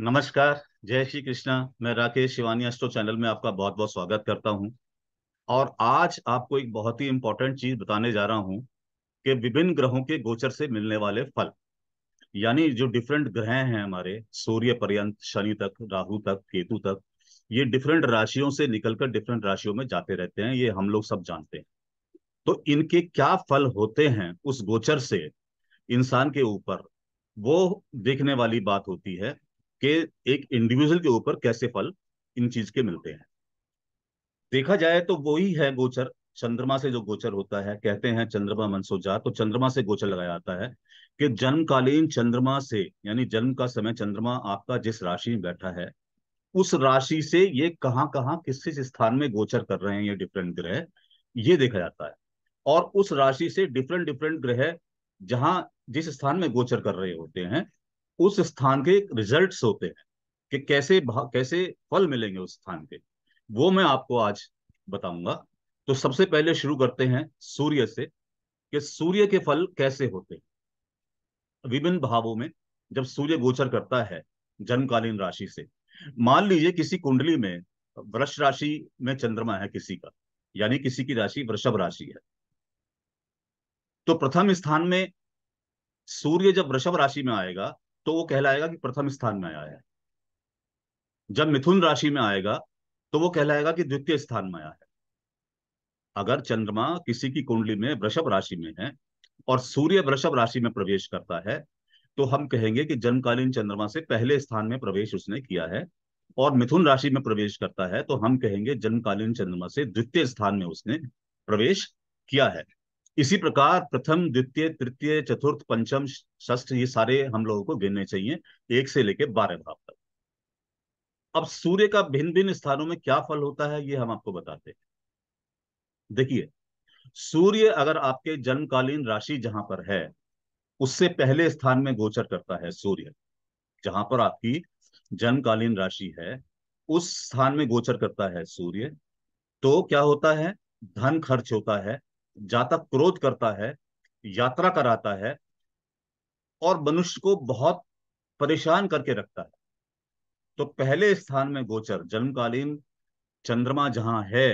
नमस्कार जय श्री कृष्णा मैं राकेश शिवानी अस्टो चैनल में आपका बहुत बहुत स्वागत करता हूं और आज आपको एक बहुत ही इंपॉर्टेंट चीज बताने जा रहा हूं कि विभिन्न ग्रहों के गोचर से मिलने वाले फल यानी जो डिफरेंट ग्रह हैं हमारे सूर्य पर्यंत शनि तक राहु तक केतु तक ये डिफरेंट राशियों से निकलकर डिफरेंट राशियों में जाते रहते हैं ये हम लोग सब जानते हैं तो इनके क्या फल होते हैं उस गोचर से इंसान के ऊपर वो देखने वाली बात होती है कि एक इंडिविजुअल के ऊपर कैसे फल इन चीज के मिलते हैं देखा जाए तो वही है गोचर चंद्रमा से जो गोचर होता है कहते हैं चंद्रमा मनसोजात तो चंद्रमा से गोचर लगाया जाता है कि जन्मकालीन चंद्रमा से यानी जन्म का समय चंद्रमा आपका जिस राशि में बैठा है उस राशि से ये कहाँ कहाँ किस किस स्थान में गोचर कर रहे हैं ये डिफरेंट ग्रह ये देखा जाता है और उस राशि से डिफरेंट डिफरेंट ग्रह जहां जिस स्थान में गोचर कर रहे होते हैं उस स्थान के रिजल्ट्स होते हैं कि कैसे कैसे फल मिलेंगे उस स्थान के वो मैं आपको आज बताऊंगा तो सबसे पहले शुरू करते हैं सूर्य से कि सूर्य के फल कैसे होते हैं विभिन्न भावों में जब सूर्य गोचर करता है जन्मकालीन राशि से मान लीजिए किसी कुंडली में वृक्ष राशि में चंद्रमा है किसी का यानी किसी की राशि वृषभ राशि है तो प्रथम स्थान में सूर्य जब वृषभ राशि में आएगा तो वो कहलाएगा कि प्रथम स्थान में आया है जब मिथुन राशि में आएगा तो वो कहलाएगा कि द्वितीय स्थान में आया है अगर चंद्रमा किसी की कुंडली में वृषभ राशि में है और सूर्य वृषभ राशि में प्रवेश करता है तो हम कहेंगे कि जन्मकालीन चंद्रमा से पहले स्थान में प्रवेश उसने किया है और मिथुन राशि में प्रवेश करता है तो हम कहेंगे जन्मकालीन चंद्रमा से द्वितीय स्थान में उसने प्रवेश किया है इसी प्रकार प्रथम द्वितीय तृतीय चतुर्थ पंचम षष्ठ ये सारे हम लोगों को गिनने चाहिए एक से लेके बारह भाव तक अब सूर्य का भिन्न भिन्न स्थानों में क्या फल होता है ये हम आपको बताते हैं देखिए सूर्य अगर आपके जन्मकालीन राशि जहां पर है उससे पहले स्थान में गोचर करता है सूर्य जहां पर आपकी जन्मकालीन राशि है उस स्थान में गोचर करता है सूर्य तो क्या होता है धन खर्च होता है जातक क्रोध करता है यात्रा कराता है और मनुष्य को बहुत परेशान करके रखता है तो पहले स्थान में गोचर जन्मकालीन चंद्रमा जहां है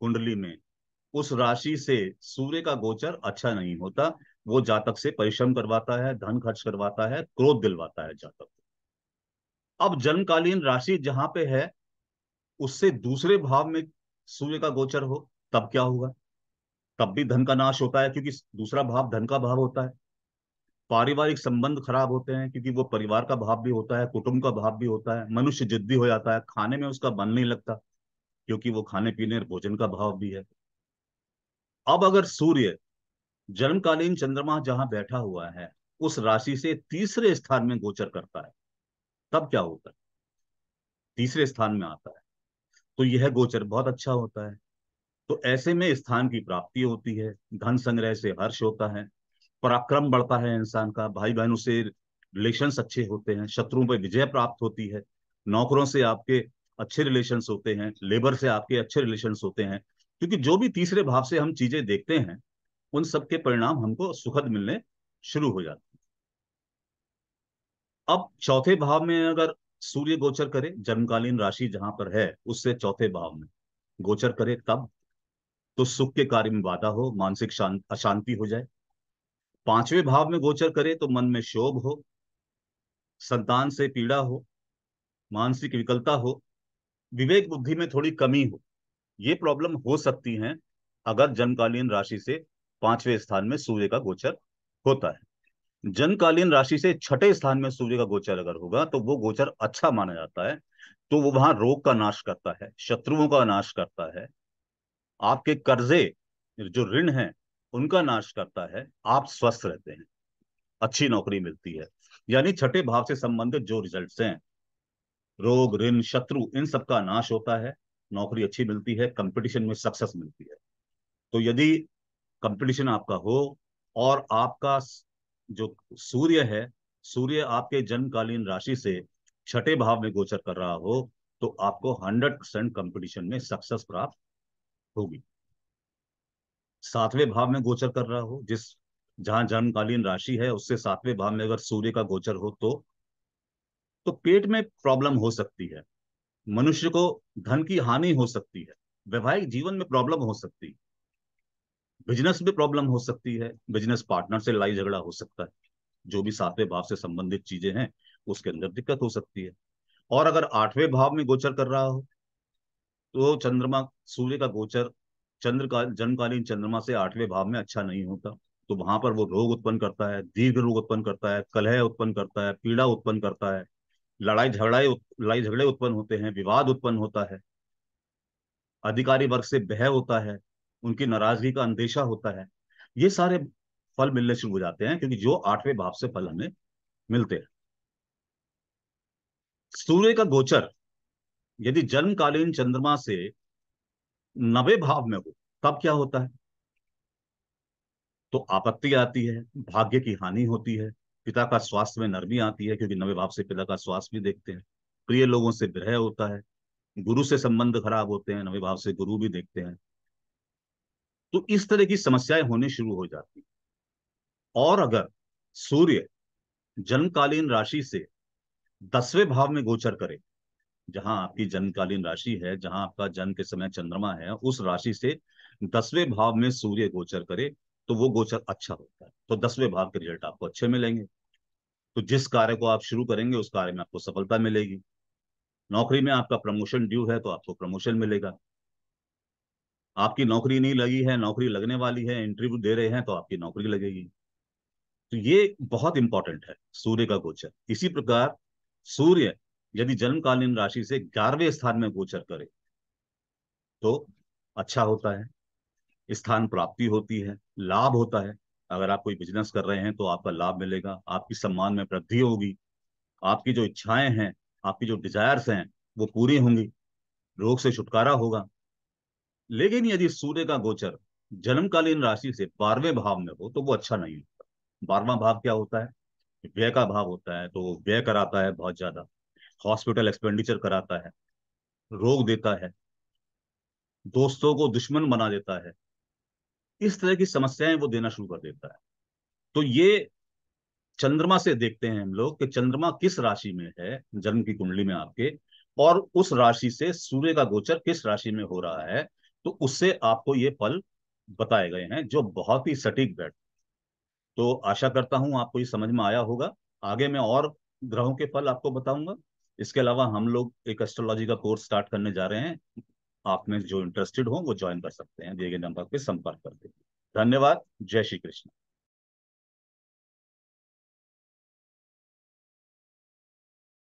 कुंडली में उस राशि से सूर्य का गोचर अच्छा नहीं होता वो जातक से परिश्रम करवाता है धन खर्च करवाता है क्रोध दिलवाता है जातक को अब जन्मकालीन राशि जहां पे है उससे दूसरे भाव में सूर्य का गोचर हो तब क्या होगा तब भी धन का नाश होता है क्योंकि दूसरा भाव धन का भाव होता है पारिवारिक संबंध खराब होते हैं क्योंकि वो परिवार का भाव भी होता है कुटुंब का भाव भी होता है मनुष्य जिद्दी हो जाता है खाने में उसका मन नहीं लगता क्योंकि वो खाने पीने और भोजन का भाव भी है अब अगर सूर्य जन्मकालीन चंद्रमा जहां बैठा हुआ है उस राशि से तीसरे स्थान में गोचर करता है तब क्या होता है तीसरे स्थान में आता है तो यह गोचर बहुत अच्छा होता है तो ऐसे में स्थान की प्राप्ति होती है धन संग्रह से हर्ष होता है पराक्रम बढ़ता है इंसान का भाई बहनों से रिलेशन अच्छे होते हैं शत्रुओं पर विजय प्राप्त होती है नौकरों से आपके अच्छे रिलेशन होते हैं लेबर से आपके अच्छे रिलेशन होते हैं क्योंकि जो भी तीसरे भाव से हम चीजें देखते हैं उन सबके परिणाम हमको सुखद मिलने शुरू हो जाते हैं अब चौथे भाव में अगर सूर्य गोचर करे जन्मकालीन राशि जहां पर है उससे चौथे भाव में गोचर करे तब तो सुख के कार्य में बाधा हो मानसिक शांत अशांति हो जाए पांचवें भाव में गोचर करे तो मन में शोभ हो संतान से पीड़ा हो मानसिक विकलता हो विवेक बुद्धि में थोड़ी कमी हो ये प्रॉब्लम हो सकती हैं अगर जन्मकालीन राशि से पांचवें स्थान में सूर्य का गोचर होता है जन्मकालीन राशि से छठे स्थान में सूर्य का गोचर अगर होगा तो वो गोचर अच्छा माना जाता है तो वो वहां रोग का नाश करता है शत्रुओं का नाश करता है आपके कर्जे जो ऋण है उनका नाश करता है आप स्वस्थ रहते हैं अच्छी नौकरी मिलती है यानी छठे भाव से संबंधित जो रिजल्ट हैं रोग ऋण शत्रु इन सब का नाश होता है नौकरी अच्छी मिलती है कंपटीशन में सक्सेस मिलती है तो यदि कंपटीशन आपका हो और आपका जो सूर्य है सूर्य आपके जन्मकालीन राशि से छठे भाव में गोचर कर रहा हो तो आपको हंड्रेड परसेंट कॉम्पिटिशन में सक्सेस प्राप्त होगी सातवें भाव में गोचर कर रहा हो जिस जहां जन्मकालीन राशि है उससे सातवें भाव में अगर सूर्य का गोचर हो तो तो पेट में प्रॉब्लम हो सकती है मनुष्य को धन की हानि हो सकती है वैवाहिक जीवन में प्रॉब्लम हो सकती है बिजनेस में प्रॉब्लम हो सकती है बिजनेस पार्टनर से लड़ाई झगड़ा हो सकता है जो भी सातवें भाव से संबंधित चीजें हैं उसके अंदर दिक्कत हो सकती है और अगर आठवें भाव में गोचर कर रहा हो तो चंद्रमा सूर्य का गोचर चंद्र का जन्मकालीन चंद्रमा से आठवें भाव में अच्छा नहीं होता तो वहां पर वो रोग उत्पन्न करता है दीर्घ रोग उत्पन्न करता है कलह उत्पन्न करता है पीड़ा उत्पन्न करता है लड़ाई झगड़ाई लड़ाई झगड़े उत्पन्न होते हैं विवाद उत्पन्न होता है अधिकारी वर्ग से बह होता है उनकी नाराजगी का अंदेशा होता है ये सारे फल मिलने शुरू हो जाते हैं क्योंकि जो आठवें भाव से फल हमें मिलते हैं सूर्य का गोचर यदि जन्मकालीन चंद्रमा से नवे भाव में हो तब क्या होता है तो आपत्ति आती है भाग्य की हानि होती है पिता का स्वास्थ्य में नरमी आती है क्योंकि नवे भाव से पिता का स्वास्थ्य भी देखते हैं प्रिय लोगों से विरह होता है गुरु से संबंध खराब होते हैं नवे भाव से गुरु भी देखते हैं तो इस तरह की समस्याएं होने शुरू हो जाती और अगर सूर्य जन्मकालीन राशि से दसवें भाव में गोचर करे जहां आपकी जन्मकालीन राशि है जहां आपका जन्म के समय चंद्रमा है उस राशि से दसवें भाव में सूर्य गोचर करे तो वो गोचर अच्छा होता है तो दसवें भाव के रिजल्ट आपको अच्छे मिलेंगे तो जिस कार्य को आप शुरू करेंगे उस कार्य में आपको सफलता मिलेगी नौकरी में आपका प्रमोशन ड्यू है तो आपको प्रमोशन मिलेगा आपकी नौकरी नहीं लगी है नौकरी लगने वाली है इंटरव्यू दे रहे हैं तो आपकी नौकरी लगेगी तो ये बहुत इंपॉर्टेंट है सूर्य का गोचर इसी प्रकार सूर्य यदि जन्मकालीन राशि से ग्यारहवें स्थान में गोचर करे तो अच्छा होता है स्थान प्राप्ति होती है लाभ होता है अगर आप कोई बिजनेस कर रहे हैं तो आपका लाभ मिलेगा आपकी सम्मान में वृद्धि होगी आपकी जो इच्छाएं हैं आपकी जो डिजायर्स हैं वो पूरी होंगी रोग से छुटकारा होगा लेकिन यदि सूर्य का गोचर जन्मकालीन राशि से बारहवें भाव में हो तो वो अच्छा नहीं होता बारहवा भाव क्या होता है व्यय का भाव होता है तो व्यय कराता है बहुत ज्यादा हॉस्पिटल एक्सपेंडिचर कराता है रोग देता है दोस्तों को दुश्मन बना देता है इस तरह की समस्याएं वो देना शुरू कर देता है तो ये चंद्रमा से देखते हैं हम लोग कि चंद्रमा किस राशि में है जन्म की कुंडली में आपके और उस राशि से सूर्य का गोचर किस राशि में हो रहा है तो उससे आपको ये फल बताए गए हैं जो बहुत ही सटीक बैठ तो आशा करता हूं आपको ये समझ में आया होगा आगे मैं और ग्रहों के फल आपको बताऊंगा इसके अलावा हम लोग एक एस्ट्रोलॉजी का कोर्स स्टार्ट करने जा रहे हैं आप में जो इंटरेस्टेड हो वो ज्वाइन कर सकते हैं दिए गए नंबर पे संपर्क करके धन्यवाद जय श्री कृष्ण